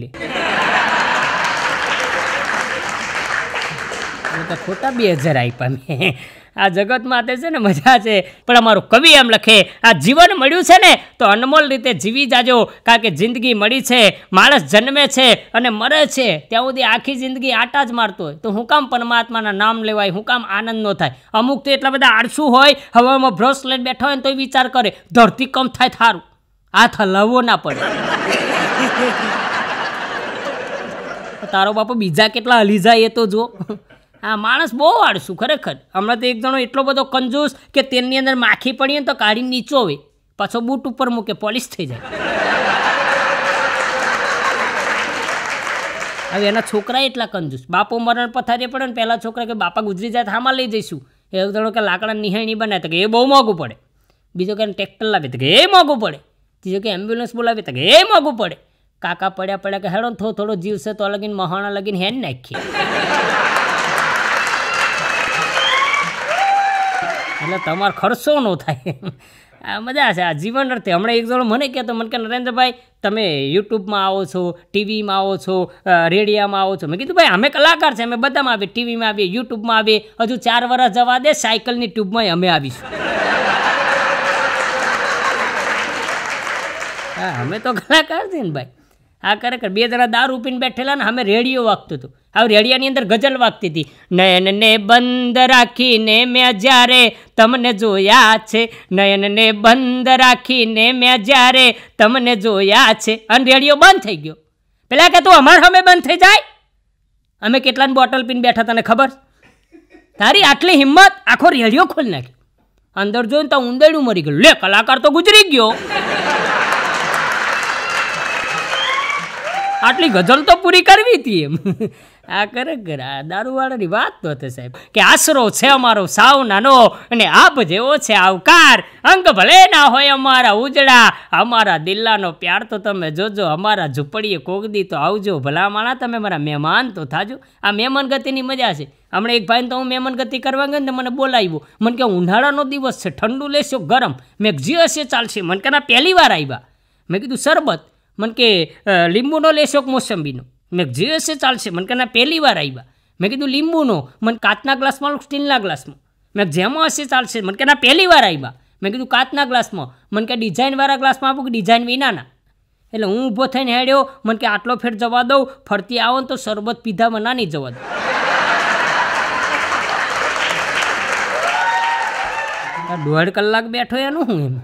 લે ખોટા બે હજાર આપ્યા મેં આ જગતમાં તે છે ને મજા છે પણ અમારો કવિ એમ લખે આ જીવન મળ્યું છે ને તો અનમોલ રીતે જીવી જાજો કારણ કે જિંદગી મળી છે માણસ જન્મે છે અને મરે છે ત્યાં સુધી આખી જિંદગી આટા જ મારતો હોય તો હું કામ પરમાત્માના નામ લેવાય હું કામ આનંદ નો થાય અમુક તો એટલા બધા આળસુ હોય હવામાં ભ્રશ લઈને બેઠા હોય ને તો વિચાર કરે ધરતી કમ થાય થારું આ હલાવવો ના પડે (laughs) તારો બાપો બીજા કેટલા હલી જાય એ તો જો આ માણસ બહુ આળસું ખરેખર હમણાં તો એક જણો એટલો બધો કંજૂસ કે તેની અંદર માખી પડીએ ને તો કાઢી હોય પાછો બૂટ ઉપર મૂકે પોલિશ થઈ જાય હવે એના છોકરા એટલા કંજૂસ બાપો મરણ પથારીએ પડે ને પહેલાં છોકરા કે બાપા ગુજરી જાય હામાં લઈ જઈશું એ જણો કે લાકડા નિહાળની બનાવે તો કે એ બહુ મોંઘું પડે બીજો કે ટ્રેક્ટર લાવે તો કે એ મોંઘું પડે ત્રીજો કે એમ્બ્યુલન્સ બોલાવે તો કે એ મોંઘું પડે કાકા પડ્યા પડ્યા કે હેડો થોડો થોડો જીવશે તો લગીને મહાણા લગીને હેન નાખીએ એટલે તમારો ખર્ચો ન થાય આ મજા છે આ જીવન અર્થે હમણાં એક જણો મને કહેતો મને કે નરેન્દ્રભાઈ તમે યુટ્યુબમાં આવો છો ટીવીમાં આવો છો રેડિયામાં આવો છો મેં કીધું ભાઈ અમે કલાકાર છે અમે બધામાં આવીએ ટીવીમાં આવીએ યુટ્યુબમાં આવીએ હજુ ચાર વર્ષ જવા દે સાયકલની ટ્યુબમાં અમે આવીશું હા અમે તો કલાકાર છીએ ને ભાઈ આ ખરેખર બે જણા દારૂ પીને બેઠેલા ને અમે રેડિયો વાગતો હતું હવે રેડિયાની અંદર ગઝલ વાગતી હતી નયનને બંધ રાખીને મેં જ્યારે તમને જોયા છે નયનને બંધ રાખીને મેં જ્યારે તમને જોયા છે અને રેડિયો બંધ થઈ ગયો પેલા કે તું અમાર અમે બંધ થઈ જાય અમે કેટલાને બોટલ પીને બેઠા તને ખબર તારી આટલી હિંમત આખો રેડિયો ખોલી નાખ્યો અંદર જોઈને તો ઉંદરડું મરી ગયું લે કલાકાર તો ગુજરી ગયો આટલી ગઝલ તો પૂરી કરવી હતી એમ આ કરે દારૂવાળાની વાત તો હતી સાહેબ કે આશરો છે અમારો સાવ નાનો અને આપ જેવો છે આવકાર અંગ ભલે ના હોય અમારા ઉજડા અમારા દિલ્લાનો પ્યાર તો તમે જોજો અમારા ઝૂંપડીએ કોગદી તો આવજો ભલા માણા તમે મારા મહેમાન તો થાજો આ મહેમાન ગતિની મજા છે હમણાં એક ભાઈને તો હું મહેમાન ગતિ કરવા ગયો ને મને બોલાવ્યું મને કે ઉનાળાનો દિવસ છે ઠંડુ લેશો ગરમ મેં જે હશે ચાલશે મને કે પહેલી વાર આવ્યા મેં કીધું શરબત મને કે લીંબુનો લેશો કે મોસંબીનો મેં જે હશે ચાલશે મને કે પહેલી વાર આવ્યા મેં કીધું લીંબુનો મને કાચના ગ્લાસમાં સ્ટીલના ગ્લાસમાં મેં જેમાં હશે ચાલશે મને કે પહેલી વાર આવ્યા મેં કીધું કાચના ગ્લાસમાં મને કે ડિઝાઇનવાળા ગ્લાસમાં આપું કે ડિઝાઇન વિનાના એટલે હું ઊભો થઈને હેડ્યો મને કે આટલો ફેર જવા દઉં ફરતી આવો ને તો શરબત પીધામાં ના નહીં જવા દઉં દોઢ કલાક બેઠો એનું હું એમ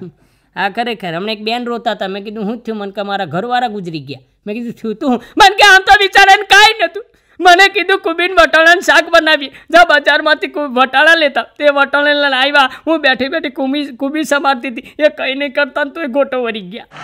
આ ખરેખર હમણાં એક બેન રોતા હતા મેં કીધું હું થયું મને કે મારા ઘરવાળા ગુજરી ગયા મેં કીધું થયું તું મને કે આમ તો બિચારાને કાંઈ નહોતું મને કીધું કુબીન વટાણાનું શાક બનાવી જા બજારમાંથી વટાણા લેતા તે વટાણા લઈને આવ્યા હું બેઠી બેઠી કુમી કુબી સમારતી હતી એ કંઈ નહીં કરતા તો એ ગોટો વરી ગયા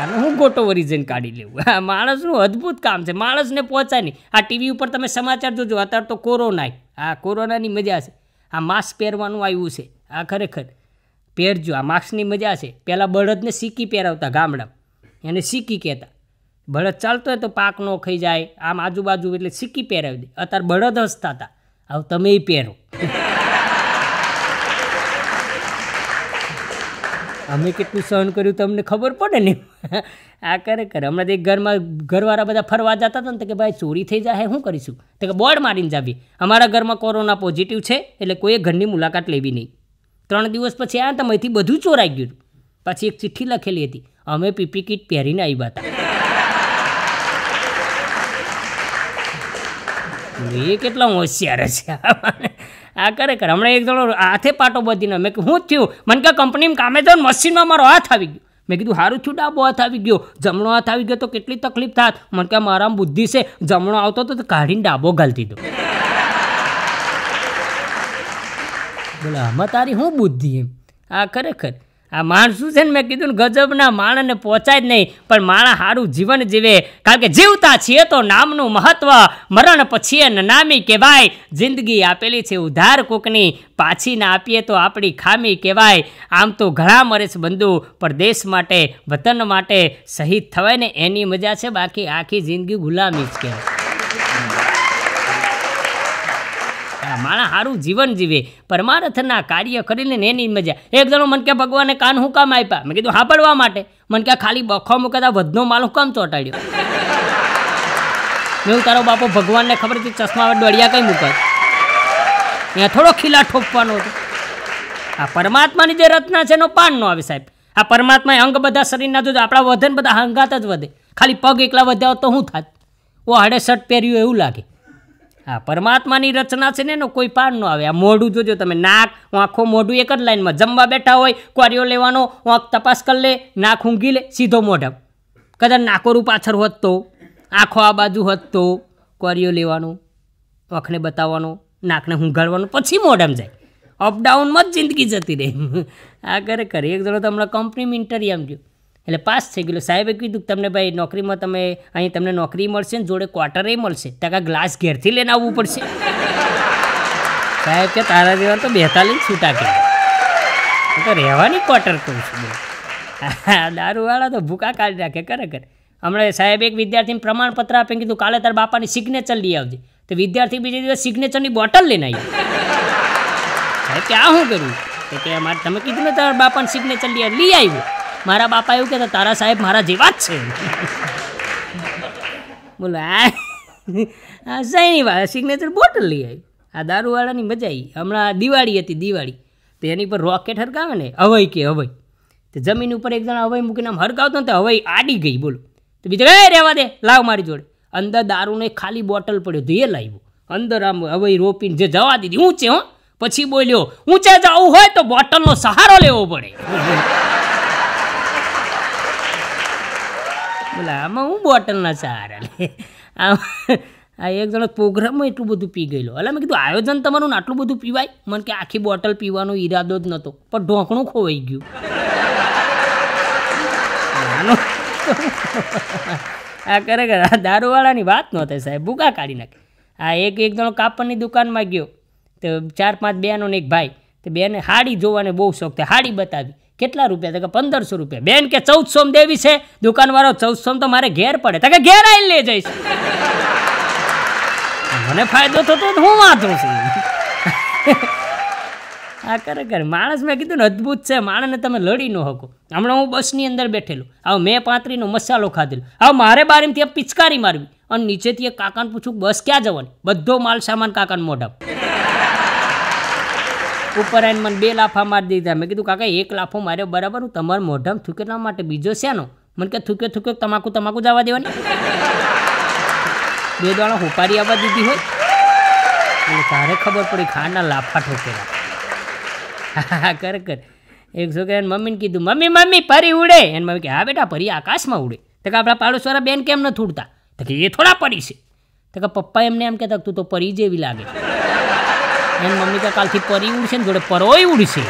આને હું ગોટો વરી જઈને કાઢી લેવું આ માણસનું અદ્ભુત કામ છે માણસને પહોંચાય નહીં આ ટીવી ઉપર તમે સમાચાર જોજો અત્યારે તો કોરોના આ કોરોનાની મજા છે આ માસ્ક પહેરવાનું આવ્યું છે આ ખરેખર પહેરજો આ માસ્કની મજા છે પહેલાં બળદને સીકી પહેરાવતા ગામડા એને સીકી કહેતા બળદ ચાલતો હોય તો પાક ન ખાઈ જાય આમ આજુબાજુ એટલે સીકી પહેરાવી દે અત્યારે બળદ હસતા હતા હવે તમે પહેરો અમે કેટલું સહન કર્યું તમને ખબર પડે ને આ કરે કરે હમણાં તો એક ઘરમાં ઘરવાળા બધા ફરવા જતા હતા ને તો કે ભાઈ ચોરી થઈ જાય શું કરીશું તો કે બોર્ડ મારીને જાવી અમારા ઘરમાં કોરોના પોઝિટિવ છે એટલે કોઈએ ઘરની મુલાકાત લેવી નહીં ત્રણ દિવસ પછી આ તમેથી બધું ચોરાઈ ગયું પછી એક ચિઠ્ઠી લખેલી હતી અમે પીપી કીટ પહેરીને આવ્યા હતા એ કેટલા હોશિયાર છે આ કરે કરે હમણાં એક જણો હાથે પાટો બધીને મેં કે હું થયું મને કે કંપનીમાં કામે તો મશીનમાં મારો હાથ આવી ગયો મેં કીધું સારું થયું ડાબો હાથ આવી ગયો જમણો હાથ આવી ગયો તો કેટલી તકલીફ થાત મને કે મારા બુદ્ધિ છે જમણો આવતો તો કાઢીને ડાબો ગાલ દીધો બોલે આમાં તારી શું બુદ્ધિ એમ આ ખરેખર આ માણસ શું છે ને મેં કીધું ને ગજબના માણને પહોંચાય જ નહીં પણ માણસ સારું જીવન જીવે કારણ કે જીવતા છીએ તો નામનું મહત્વ મરણ પછી નામી કહેવાય જિંદગી આપેલી છે ઉધાર કોકની પાછી ના આપીએ તો આપણી ખામી કહેવાય આમ તો ઘણા મરેશ બંધુ પણ દેશ માટે વતન માટે શહીદ થવાય ને એની મજા છે બાકી આખી જિંદગી ગુલામી જ કહેવાય માણા સારું જીવન જીવે પરમાર્થના કાર્ય કરીને એની મજા એક જણો મને કે ભગવાને કાન હું કામ આપ્યા મેં કીધું સાંભળવા માટે મને કે ખાલી બખો મૂકતા વધનો માલ હું કામ ચોંટાડ્યો મેં હું તારો બાપો ભગવાનને ખબર હતી ચશ્મા દોડિયા કઈ મૂકત ત્યાં થોડો ખીલા ઠોકવાનો હતો આ પરમાત્માની જે રચના છે એનો પાન નો આવે સાહેબ આ પરમાત્માએ અંગ બધા શરીરના જોતા આપણા વધન બધા હંગાત જ વધે ખાલી પગ એકલા વધ્યા તો શું થાત ઓ હાડે શર્ટ પહેર્યું એવું લાગે હા પરમાત્માની રચના છે ને એનો કોઈ પાર ન આવે આ મોઢું જોજો તમે નાક આંખો મોઢું એક જ લાઈનમાં જમવા બેઠા હોય કોરિયો લેવાનો આંખ તપાસ કરી લે નાક ઊંઘી લે સીધો મોઢમ કદાચ નાકોરું પાછળ હોત તો આંખો આ બાજુ હોત તો કોરિયો લેવાનો આંખને બતાવવાનો નાકને હુંઘાડવાનો પછી મોઢમ જાય અપડાઉનમાં જ જિંદગી જતી રહે (laughs) આ કરે કરી એક જણો તો હમણાં કંપની મિન્ટરી આમ ગયો એટલે પાસ થઈ ગયેલો સાહેબે કીધું તમને ભાઈ નોકરીમાં તમે અહીં તમને નોકરી મળશે ને જોડે ક્વાર્ટરે મળશે ત્યાં ગ્લાસ ઘેરથી લઈને આવવું પડશે સાહેબ કે તારા જેવા તો બેતાલીસ છૂટા કે તો રહેવાની ક્વાર્ટર કહું છું દારૂવાળા તો ભૂકા કાઢી રાખે ખરેખર હમણાં સાહેબ એક વિદ્યાર્થીને પ્રમાણપત્ર આપે કીધું કાલે તારા બાપાની સિગ્નેચર લઈ આવજે તો વિદ્યાર્થી બીજે દિવસ સિગ્નેચરની બોટલ લઈને આવી સાહેબ કે આ શું કર્યું કે અમારે તમે કીધું ને તારા બાપાની સિગ્નેચર લઈ લઈ આવ્યું મારા બાપા એવું કહેતા તારા સાહેબ મારા જેવા જ છે બોલો આ શૈની વાત સિગ્નેચર બોટલ લઈ આવી આ દારૂવાળાની મજા આવી હમણાં દિવાળી હતી દિવાળી તો એની પર રોકેટ હરકાવે ને અવય કે અવય તો જમીન ઉપર એક જણા હવાઈ મૂકીને આમ હરકાવતો ને તો અવય આડી ગઈ બોલો તો બીજા એ રહેવા દે લાવ મારી જોડે અંદર દારૂનો એક ખાલી બોટલ પડ્યો ધીએ લાવ્યો અંદર આમ અવય રોપીને જે જવા દીધી ઊંચે હો પછી બોલ્યો ઊંચે જવું હોય તો બોટલનો સહારો લેવો પડે બોલા આમાં હું બોટલના સહારા લે આ એક જણો પ્રોગ્રામમાં એટલું બધું પી ગયેલો એટલે મેં કીધું આયોજન તમારું આટલું બધું પીવાય મને કે આખી બોટલ પીવાનો ઈરાદો જ નહોતો પણ ઢોકણું ખોવાઈ ગયું આ ખરેખર આ દારૂવાળાની વાત નહોતી સાહેબ ભૂકા કાઢી નાખે આ એક એક જણો કાપડની દુકાનમાં ગયો તો ચાર પાંચ બેનો ને એક ભાઈ તો બેને હાડી જોવાને બહુ શોખ થાય હાડી બતાવી કેટલા રૂપિયા તો કે પંદરસો રૂપિયા બેન કે ચૌદસો દેવી છે દુકાનવાળો ચૌદસો તો મારે ઘેર પડે તો કે ઘેર આવીને લઈ જઈશ મને ફાયદો થતો હું વાંધો છું આ ખરેખર માણસ મેં કીધું ને અદ્ભુત છે માણસને તમે લડી ન શકો હમણાં હું બસની અંદર બેઠેલું આવ મેં પાંત્રીનો મસાલો ખાધેલો આવ મારે બારીમથી પિચકારી મારવી અને નીચેથી એક કાકાને પૂછું બસ ક્યાં જવાની બધો માલ સામાન કાકાને મોઢા ઉપર આવીને મને બે લાફા મારી દીધા મેં કીધું કાકા એક લાફો માર્યો બરાબર હું તમારા મોઢામાં થૂકેલા માટે બીજો શેનો મને કે થૂક્યો થૂક્યો તમાકુ તમાકુ જ આવવા દેવાની બે દાણા હોપારી આવવા દીધી હોય એટલે તારે ખબર પડી ખાંડના લાફા ઠોકેલા હા કર કર એક છોકરાને મમ્મીને કીધું મમ્મી મમ્મી પરી ઉડે એને મમ્મી કે હા બેટા પરી આકાશમાં ઉડે તો કે આપણા પાડોશવાળા બેન કેમ નથી ઉડતા તો કે એ થોડા પરી છે તો કે પપ્પા એમને એમ કહેતા તું તો પરી જેવી લાગે એમ મમ્મી તો કાલથી પરી ઉડશે ને જોડે પરોય ઉડશે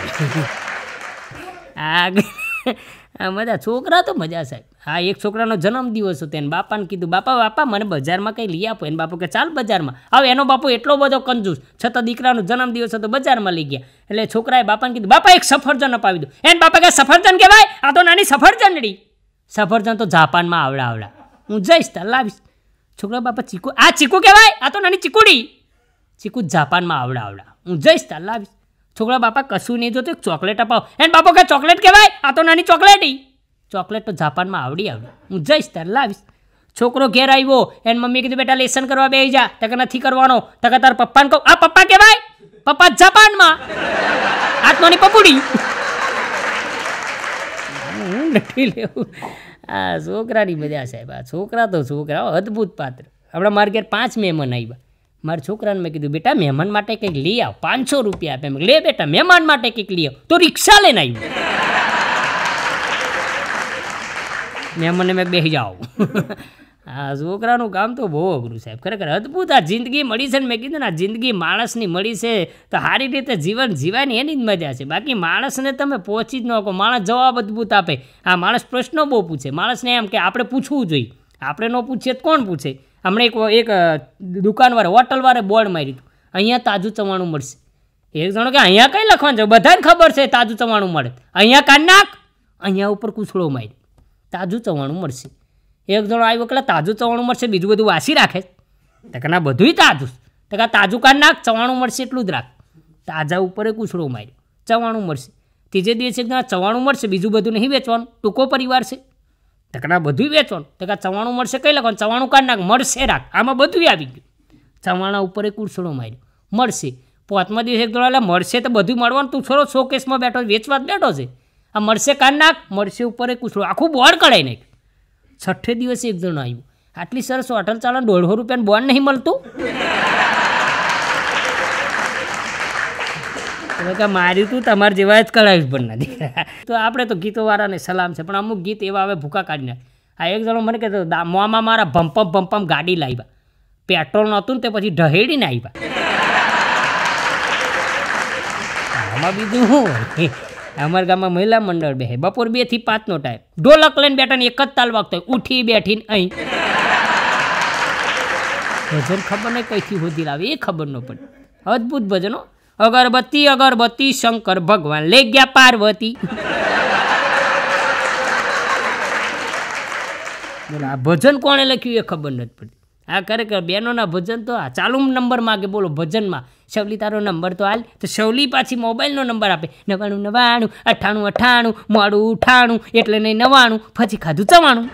આ મજા છોકરા તો મજા સાહેબ હા એક છોકરાનો જન્મદિવસ હતો એને બાપાને કીધું બાપા બાપા મને બજારમાં કંઈ લઈ આપો એને બાપુ કે ચાલ બજારમાં હવે એનો બાપુ એટલો બધો કંજૂસ છતાં દીકરાનો જન્મદિવસ હતો બજારમાં લઈ ગયા એટલે છોકરાએ બાપાને કીધું બાપા એક સફરજન અપાવી દો એને બાપા કે સફરજન કહેવાય આ તો નાની સફરજનડી સફરજન તો જાપાનમાં આવડા આવડા હું જઈશ તાર લાવીશ છોકરા બાપા ચીકુ આ ચીકુ કહેવાય આ તો નાની ચીકુડી ચીકુ જાપાનમાં આવડા આવડા હું જઈશ તાર લાવીશ છોકરા બાપા કશું નહીં જોતું ચોકલેટ અપાવ એને બાપો કે ચોકલેટ કહેવાય આ તો નાની ચોકલેટી ચોકલેટ તો જાપાનમાં આવડી આવડી હું જઈશ તાર લાવીશ છોકરો ઘેર આવ્યો એન મમ્મી કીધું બેટા લેસન કરવા બે જા તકે નથી કરવાનો તકે તાર પપ્પાને કહું આ પપ્પા કહેવાય પપ્પા જાપાનમાં આત્માની પપુડી હું નથી લેવું આ છોકરાની મજા સાહેબ આ છોકરા તો છોકરા અદ્ભુત પાત્ર હમણાં મારે ઘેર પાંચ મહેમાન આવ્યા મારા છોકરાને મેં કીધું બેટા મહેમાન માટે કંઈક લઈ આવ પાંચસો રૂપિયા આપે એમ લે બેટા મહેમાન માટે કંઈક લઈ આવ તો રિક્ષા લઈને આવ્યું મહેમાનને મેં બેસી જાઓ આ છોકરાનું કામ તો બહુ અઘરું સાહેબ ખરેખર અદ્ભુત આ જિંદગી મળી છે ને મેં કીધું ને આ જિંદગી માણસની મળી છે તો સારી રીતે જીવન જીવવાની એની જ મજા છે બાકી માણસને તમે પહોંચી જ ન શકો માણસ જવાબ અદ્ભુત આપે આ માણસ પ્રશ્નો બહુ પૂછે માણસને એમ કે આપણે પૂછવું જોઈએ આપણે ન પૂછીએ તો કોણ પૂછે હમણાં એક એક દુકાનવાળે હોટલવાળે બોર્ડ મારી દીધું અહીંયા તાજું ચવાણું મળશે એક જણો કે અહીંયા કંઈ લખવાનું છે બધાને ખબર છે તાજું ચવાણું મળે અહીંયા કાન નાખ અહીંયા ઉપર કૂછડો મારી તાજું ચવાણું મળશે એક જણો આવ્યો કે તાજું ચવાણું મળશે બીજું બધું વાસી રાખે તો તકના બધુંય તાજું તકા તાજું કાન નાખ ચવાણું મળશે એટલું જ રાખ તાજા ઉપર કૂછડો માર્યો ચવાણું મળશે ત્રીજે દિવસે ચવાણું મળશે બીજું બધું નહીં વેચવાનું ટૂંકો પરિવાર છે ટકના બધું વેચવાનું ટકા ચવાણું મળશે કઈ લખવાનું ચવાણું કાઢ નાખ મળશે રાખ આમાં બધું આવી ગયું ચવાણા ઉપર એક ઉછળો માર્યો મળશે પોતમાં દિવસે એક એટલે મળશે તો બધું મળવાનું તું છોડો શોકેસમાં બેઠો વેચવા જ બેઠો છે આ મળશે કાઢ નાખ મળશે ઉપર એક ઉછળો આખું બોર્ડ કઢાઈ નાખ્યું છઠ્ઠે દિવસે એક જણ આવ્યું આટલી સરસ હોટલ ચાલો દોઢસો રૂપિયાનું બોર્ડ નહીં મળતું મારી તું તમારે જેવા જ કરાવ્યું પણ નથી તો આપણે તો ગીતોવાળાને સલામ છે પણ અમુક ગીત એવા આવે ભૂકા કાઢીને આ એક જણો મને કહેતો મોંમાં મારા ભંપમ ભંપમ ગાડી લાવ્યા પેટ્રોલ નહોતું ને તે પછી ઢહેડીને આવ્યા આમાં બીજું શું અમારા ગામમાં મહિલા મંડળ બે બપોર બે થી પાંચનો ટાઈમ ઢોલક લઈને બેઠા ને એક જ તાલ વાગતો હોય ઉઠી બેઠીને અહીં ભજન ખબર નહીં કઈથી હોતી લાવે એ ખબર ન પડે અદ્ભુત ભજનો અગરબત્તી અગરબત્તી શંકર ભગવાન લે ગયા પાર્વતી બોલો આ ભજન કોણે લખ્યું એ ખબર નથી પડતી આ ખરેખર બહેનોના ભજન તો આ ચાલુ નંબર માગે બોલો ભજનમાં સવલી તારો નંબર તો હાલ તો સવલી પાછી મોબાઈલનો નંબર આપે નવાણું નવાણું અઠાણું અઠાણું મોડું ઉઠાણું એટલે નહીં નવાણું પછી ખાધું ચવાણું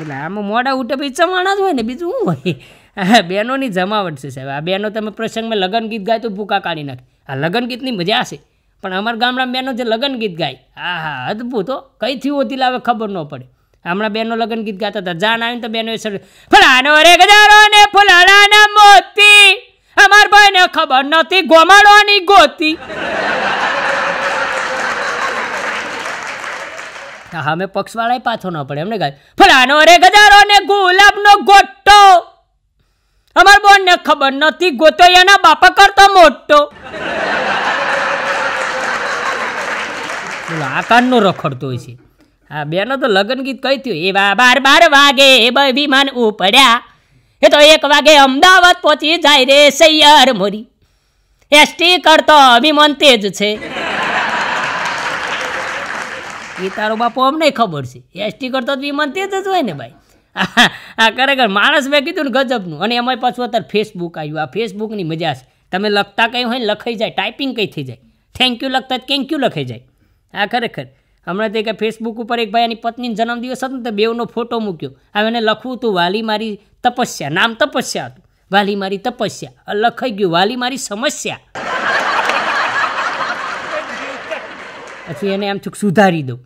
એટલે આમાં મોડા ઉઠે પછી ચવાણા જ હોય ને બીજું શું હોય બહેનોની જમાવટ છે સાહેબ આ બહેનો તમે પ્રસંગમાં લગ્ન ગીત ગાય તો ભૂકા કાઢી નાખે આ લગ્ન ગીતની મજા છે પણ અમારા ગામડા બહેનો જે લગ્ન ગીત ગાય આ હા અદભુત હો કઈથી હોતી લાવે ખબર ન પડે હમણાં બેનનો લગ્ન ગીત ગાતા હતા જાન આવીને તો બેનો સર ફલાનો રે ગજારો ને ફલાણા મોતી અમાર ને ખબર નથી ગોમાડોની ગોતી હા મેં પક્ષવાળાએ પાછો ન પડે એમને ગાય ફલાનો રે ગજારો ને ગુલાબનો ગોટો અમાર બોનને ખબર નથી ગોતો એના બાપા કરતો મોટો આ રખડતો હોય છે હા બેનો તો લગ્ન ગીત કહી થયું એવા બાર બાર વાગે એ વિમાન ઉપડ્યા એ તો એક વાગે અમદાવાદ પહોંચી જાય રે સૈયાર મોરી એસટી કરતો વિમાન તેજ છે એ તારો બાપો અમને ખબર છે એસટી કરતો વિમાન તેજ જ હોય ને ભાઈ હા (laughs) ખરેખર માણસ મેં કીધું ને ગજબનું અને એમાં પાછું અત્યારે ફેસબુક આવ્યું આ ફેસબુકની મજા છે તમે લખતા કંઈ હોય ને લખાઈ જાય ટાઈપિંગ કંઈ થઈ જાય થેન્ક યુ લખતા થેન્ક યુ લખાઈ જાય આ ખરેખર હમણાં તે કે ફેસબુક ઉપર એક ભાઈ એની પત્નીનો જન્મદિવસ હતો ને તો બેવનો ફોટો મૂક્યો હવે એને લખવું હતું વાલી મારી તપસ્યા નામ તપસ્યા હતું વાલી મારી તપસ્યા લખાઈ ગયું વાલી મારી સમસ્યા (laughs) પછી એને એમ ચૂક સુધારી દઉં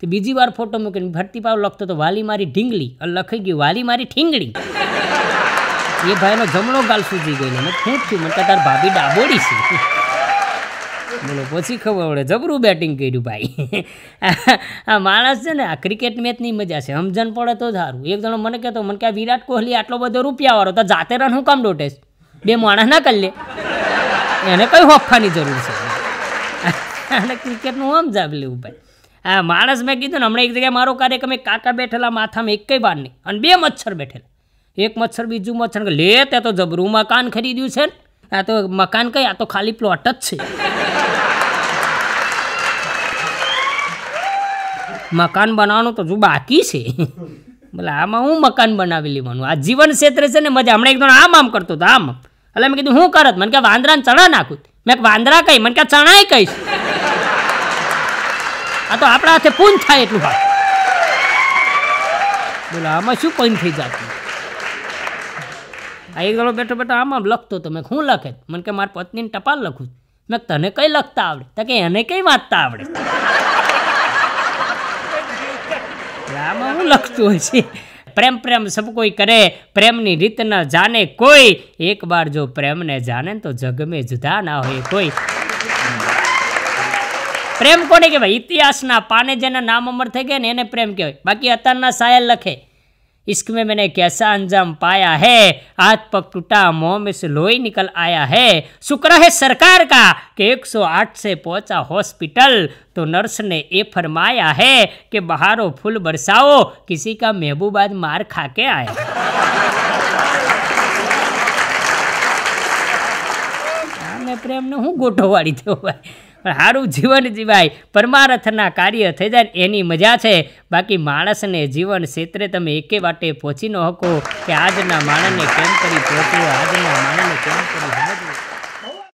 તો બીજી વાર ફોટો મૂકીને ભરતી પાવ લખતો તો વાલી મારી ઢીંગલી લખાઈ ગયું વાલી મારી ઠીંગળી એ ભાઈનો જમણો ગાલ સૂજી ગયો મેં શું થયું મને તાર ભાભી ડાબોડી છે બોલો પછી ખબર પડે જબરું બેટિંગ કર્યું ભાઈ આ માણસ છે ને આ ક્રિકેટ મેચની મજા છે સમજણ પડે તો સારું એક જણો મને કહેતો મને કે આ વિરાટ કોહલી આટલો બધો રૂપિયાવાળો તો જાતે રન હું કામ ડોટેશ બે માણસ ના કરી લે એને કઈ હોફાની જરૂર છે અને ક્રિકેટનું આમ લેવું ભાઈ હા માણસ મેં કીધું ને હમણાં એક જગ્યાએ મારો કાર્યક્રમ એક કાકા બેઠેલા માથામાં એક કઈ નહીં અને બે મચ્છર બેઠેલા એક મચ્છર બીજું મચ્છર લે તે તો જબરું મકાન ખરીદ્યું છે ને આ તો મકાન કઈ આ તો ખાલી પ્લોટ જ છે મકાન બનાવવાનું તો હજુ બાકી છે બોલે આમાં હું મકાન બનાવી લેવાનું આ જીવન ક્ષેત્રે છે ને મજા હમણાં એકદમ આમ આમ કરતો હતો આમ એટલે મેં કીધું હું કરત મને કે વાંદરાને ચણા નાખું મેં વાંદરા કહી મને કે ચણાય કહીશ આ તો આપણા હાથે પૂન થાય એટલું ભાઈ બોલો આમાં શું પૂન થઈ જતું આ એક ગળો બેઠો બેઠો આમાં લખતો તો મેં શું લખે મને કે મારી પત્નીને ટપાલ લખું મેં તને કઈ લખતા આવડે તો કે એને કઈ વાંચતા આવડે આમાં હું લખતું હોય છે પ્રેમ પ્રેમ સબ કોઈ કરે પ્રેમની રીત ના જાને કોઈ એક બાર જો પ્રેમને જાને તો જગમે મેં જુદા ના હોય કોઈ प्रेम को કહેવાય ઇતિહાસના પાને જેના નામ थे થઈ ગયા ने प्रेम પ્રેમ बाकी अतर ना सायल लखे इश्क में मैंने कैसा अंजाम पाया है हाथ पग टूटा मुंह में से लोही निकल आया है शुक्र है सरकार का कि 108 से पहुंचा हॉस्पिटल तो नर्स ने ये फरमाया है कि बाहरों फूल बरसाओ किसी का महबूबाद मार खा के आए हाँ, मैं प्रेम ने हूँ गोटो वाली थे भाई પણ સારું જીવન જીવાય પરમારથના કાર્ય થઈ જાય એની મજા છે બાકી માણસને જીવન ક્ષેત્રે તમે એકે વાટે પહોંચી ન શકો કે આજના માણસને કેમ કરી પહોંચવું આજના માણસને કેમ કરી